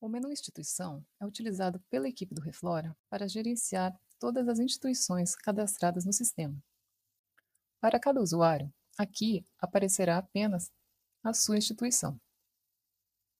O menu instituição é utilizado pela equipe do Reflora para gerenciar todas as instituições cadastradas no sistema. Para cada usuário, aqui aparecerá apenas a sua instituição.